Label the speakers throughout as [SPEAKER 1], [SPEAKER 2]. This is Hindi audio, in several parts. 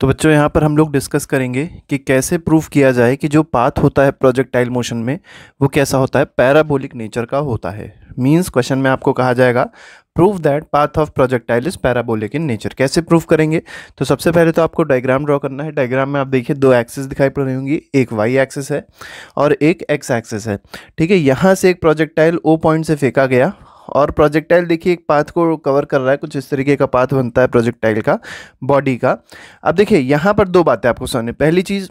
[SPEAKER 1] तो बच्चों यहाँ पर हम लोग डिस्कस करेंगे कि कैसे प्रूफ किया जाए कि जो पाथ होता है प्रोजेक्टाइल मोशन में वो कैसा होता है पैराबोलिक नेचर का होता है मींस क्वेश्चन में आपको कहा जाएगा proof that path of projectile is parabolic in nature कैसे प्रूफ करेंगे तो सबसे पहले तो आपको डायग्राम ड्रॉ करना है डायग्राम में आप देखिए दो एक्सेस दिखाई पड़ रही होंगी एक वाई एक्सेस है और एक एक्स एक्सेस है ठीक है यहाँ से एक प्रोजेक्टाइल ओ पॉइंट से फेंका गया और प्रोजेक्टाइल देखिए एक पाथ को कवर कर रहा है कुछ इस तरीके का पाथ बनता है प्रोजेक्टाइल का बॉडी का अब देखिए यहाँ पर दो बातें आपको सुनने पहली चीज़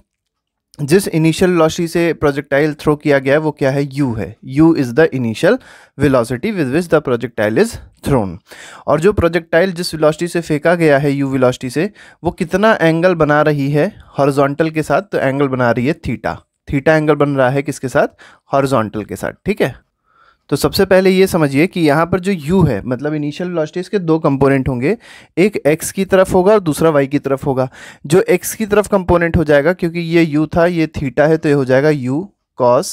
[SPEAKER 1] जिस इनिशियल लॉशी से प्रोजेक्टाइल थ्रो किया गया है वो क्या है यू है u is the initial velocity with which the projectile is thrown और जो प्रोजेक्टाइल जिस वेलोसिटी से फेंका गया है यू वेलोसिटी से वो कितना एंगल बना रही है हॉरिजॉन्टल के साथ तो एंगल बना रही है थीटा थीटा एंगल बन रहा है किसके साथ हॉरिजॉन्टल के साथ ठीक है तो सबसे पहले ये समझिए कि यहाँ पर जो u है मतलब इनिशियल वेलोसिटी इसके दो कंपोनेंट होंगे एक x की तरफ होगा और दूसरा y की तरफ होगा जो x की तरफ कंपोनेंट हो जाएगा क्योंकि ये u था ये थीटा है तो ये हो जाएगा u cos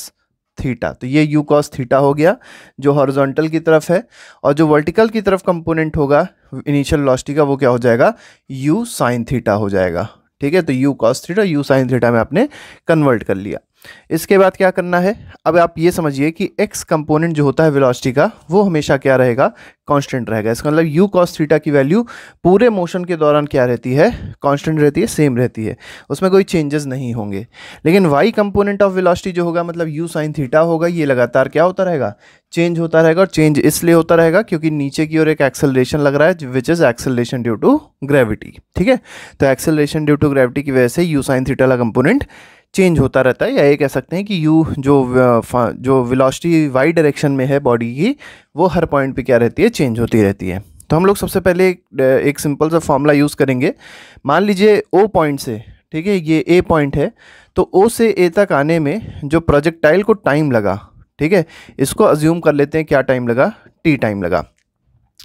[SPEAKER 1] थीटा तो ये u cos थीटा हो गया जो हॉरिजॉन्टल की तरफ है और जो वर्टिकल की तरफ कंपोनेंट होगा इनिशियल वेलोसिटी का वो क्या हो जाएगा u sin थीटा हो जाएगा ठीक है तो u cos theta u sin theta में आपने कन्वर्ट कर लिया इसके बाद क्या करना है अब आप ये समझिए कि एक्स कंपोनेंट जो होता है वेलोसिटी का वो हमेशा क्या रहेगा कांस्टेंट रहेगा इसका मतलब यू cos थीटा की वैल्यू पूरे मोशन के दौरान क्या रहती है कांस्टेंट रहती है सेम रहती है उसमें कोई चेंजेस नहीं होंगे लेकिन वाई कंपोनेंट ऑफ वेलोसिटी जो होगा मतलब यू साइन थीटा होगा ये लगातार क्या होता रहेगा चेंज होता रहेगा और चेंज इसलिए होता रहेगा क्योंकि नीचे की ओर एक एक्सेलरेशन लग रहा है which is acceleration due to gravity ठीक है तो एक्सेलरेशन ड्यू टू ग्रेविटी की वजह से यू साइन थीटा का कंपोनेंट चेंज होता रहता है या ये कह सकते हैं कि यू जो जो वेलोसिटी वाई डायरेक्शन में है बॉडी की वो हर पॉइंट पे क्या रहती है चेंज होती रहती है तो हम लोग सबसे पहले एक सिंपल सा फॉर्मूला यूज़ करेंगे मान लीजिए ओ पॉइंट से ठीक है ये ए पॉइंट है तो ओ से ए तक आने में जो प्रोजेक्टाइल को टाइम लगा ठीक है इसको अज्यूम कर लेते हैं क्या टाइम लगा टी टाइम लगा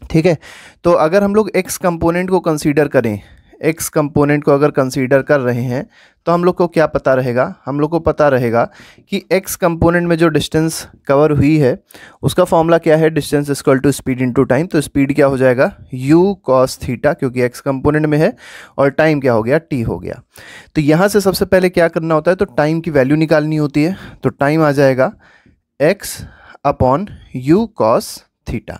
[SPEAKER 1] ठीक है तो अगर हम लोग एक्स कंपोनेंट को कंसीडर करें एक्स कंपोनेंट को अगर कंसीडर कर रहे हैं तो हम लोग को क्या पता रहेगा हम लोग को पता रहेगा कि एक्स कंपोनेंट में जो डिस्टेंस कवर हुई है उसका फॉर्मूला क्या है distance equal to speed into time तो स्पीड क्या हो जाएगा यू कॉस थीटा क्योंकि एक्स कंपोनेंट में है और टाइम क्या हो गया टी हो गया तो यहाँ से सबसे पहले क्या करना होता है तो टाइम की वैल्यू निकालनी होती है तो टाइम आ जाएगा x upon u cos theta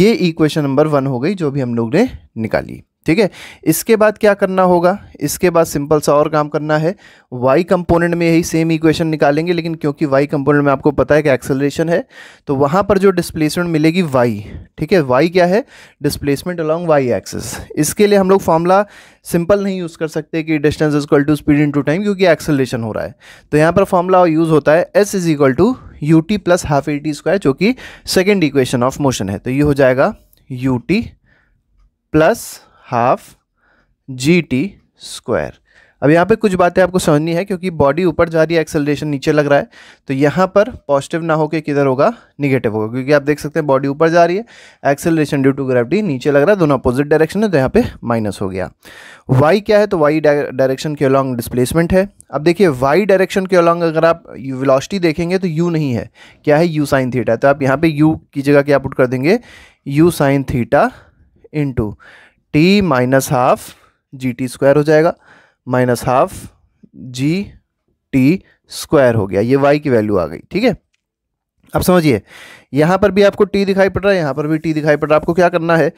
[SPEAKER 1] ये इक्वेशन नंबर वन हो गई जो भी हम लोग ने निकाली ठीक है इसके बाद क्या करना होगा इसके बाद सिंपल सा और काम करना है y कंपोनेंट में यही सेम इक्वेशन निकालेंगे लेकिन क्योंकि y कंपोनेंट में आपको पता है कि एक्सेलरेशन है तो वहाँ पर जो डिस्प्लेसमेंट मिलेगी y ठीक है y क्या है डिस्प्लेसमेंट अलॉन्ग y एक्सेस इसके लिए हम लोग फॉर्मूला सिंपल नहीं यूज़ कर सकते कि distance is equal to speed into time क्योंकि एक्सेलरेशन हो रहा है तो यहाँ पर फॉर्मूला यूज़ होता है s is equal to u t plus half a t square जो कि सेकेंड इक्वेशन ऑफ मोशन है तो ये हो जाएगा u t plus half g t square अब यहाँ पे कुछ बातें आपको समझनी है क्योंकि बॉडी ऊपर जा रही है एक्सेलरेशन नीचे लग रहा है तो यहाँ पर पॉजिटिव ना होकर किधर होगा निगेटिव होगा क्योंकि आप देख सकते हैं बॉडी ऊपर जा रही है एक्सेलरेशन ड्यू टू ग्रेविटी नीचे लग रहा है दोनों अपोजिट डायरेक्शन है तो यहाँ पे माइनस हो गया वाई क्या है तो वाई डायरेक्शन के अलॉन्ग डिस्प्लेसमेंट है अब देखिए वाई डायरेक्शन के अलॉन्ग अगर आप वेलोसिटी देखेंगे तो यू नहीं है क्या है यू साइन थीटा तो आप यहाँ पर यू की जगह क्या पुट कर देंगे u sine theta into t minus half g t square हो जाएगा minus half g t square हो गया ये वाई की वैल्यू आ गई ठीक है अब समझिए यहाँ पर भी आपको टी दिखाई पड़ रहा है यहाँ पर भी टी दिखाई पड़ रहा है आपको क्या करना है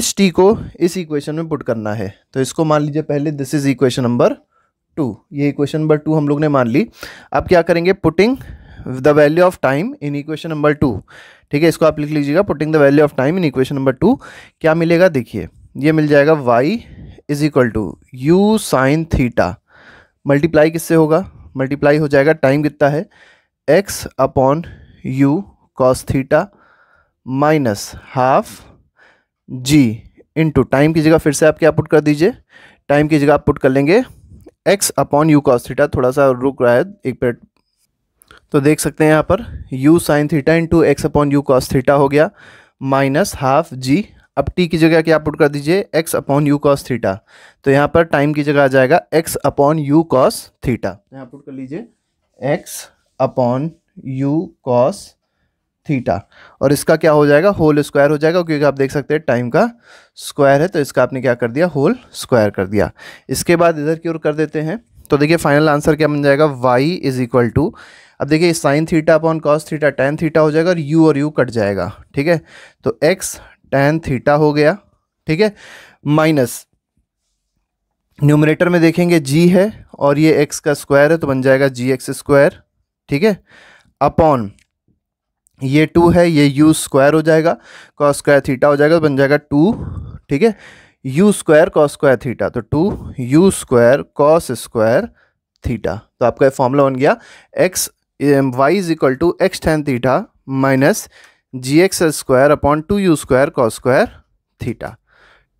[SPEAKER 1] इस टी को इस इक्वेशन में पुट करना है तो इसको मान लीजिए पहले this is equation number two ये इक्वेशन नंबर टू हम लोग ने मान ली अब क्या करेंगे putting the value of time in equation number two ठीक है इसको आप लिख लीजिएगा putting the value of time in equation number two क्या मिलेगा देखिए ये मिल जाएगा y is equal to u sine theta multiply किससे होगा मल्टीप्लाई हो जाएगा टाइम कितना है x upon u cos theta minus half g into time की जगह फिर से आप क्या पुट कर दीजिए टाइम की जगह आप पुट कर लेंगे x upon u cos theta थोड़ा सा रुक रहा है एक मिनट तो देख सकते हैं यहाँ पर u sine theta into x upon u cos theta हो गया माइनस हाफ जी अब टी की जगह क्या पुट कर दीजिए x upon u cos theta तो यहाँ पर टाइम की जगह आ जाएगा x upon u cos theta यहाँ पुट कर लीजिए x upon u cos theta और इसका क्या हो जाएगा होल स्क्वायर हो जाएगा क्योंकि आप देख सकते हैं टाइम का स्क्वायर है तो इसका आपने क्या कर दिया होल स्क्वायर कर दिया इसके बाद इधर की ओर कर देते हैं तो देखिए फाइनल आंसर क्या बन जाएगा वाई इज इक्वल टू अब देखिए sine theta upon cos theta tan theta हो जाएगा और यू और यू कट जाएगा ठीक है तो एक्स टेन थीटा हो गया ठीक है माइनस न्यूमरेटर में देखेंगे जी है और ये एक्स का स्क्वायर है तो बन जाएगा जी एक्स स्क्वायर ठीक है अपॉन ये टू है ये यू स्क्वायर हो जाएगा कॉस स्क्वायर थीटा हो जाएगा तो बन जाएगा टू ठीक है u square cos square theta तो two u square cos square theta तो आपका फॉर्मूला बन गया x y is equal to x tan theta minus g x square upon two u square cos square theta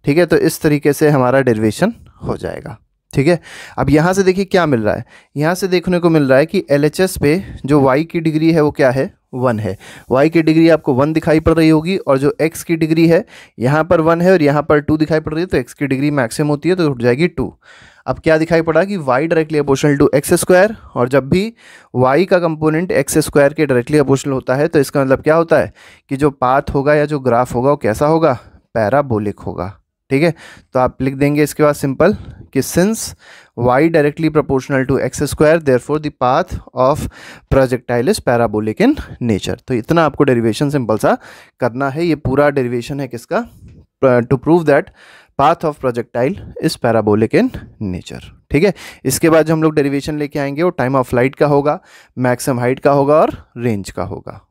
[SPEAKER 1] ठीक है तो इस तरीके से हमारा डेरिवेशन हो जाएगा ठीक है अब यहाँ से देखिए क्या मिल रहा है यहाँ से देखने को मिल रहा है कि एल पे जो वाई की डिग्री है वो क्या है वन है वाई की डिग्री आपको वन दिखाई पड़ रही होगी और जो एक्स की डिग्री है यहाँ पर वन है और यहाँ पर टू दिखाई पड़ रही है तो एक्स की डिग्री मैक्सिमम होती है तो उठ जाएगी टू अब क्या दिखाई पड़ा कि y directly proportional to x square और जब भी वाई का कंपोनेंट एक्स स्क्वायर के डायरेक्टली अपोशनल होता है तो इसका मतलब क्या होता है कि जो पाथ होगा या जो ग्राफ होगा वो कैसा होगा पैराबोलिक होगा ठीक है तो आप लिख देंगे इसके बाद सिंपल कि since y proportional to x square therefore the path of projectile is parabolic in nature तो इतना आपको डेरिवेशन सिंपल सा करना है ये पूरा डेरिवेशन है किसका to prove that path of projectile is parabolic in nature ठीक है इसके बाद जो हम लोग डेरिवेशन लेके आएंगे वो टाइम ऑफ फ्लाइट का होगा मैक्सिमम हाइट का होगा और रेंज का होगा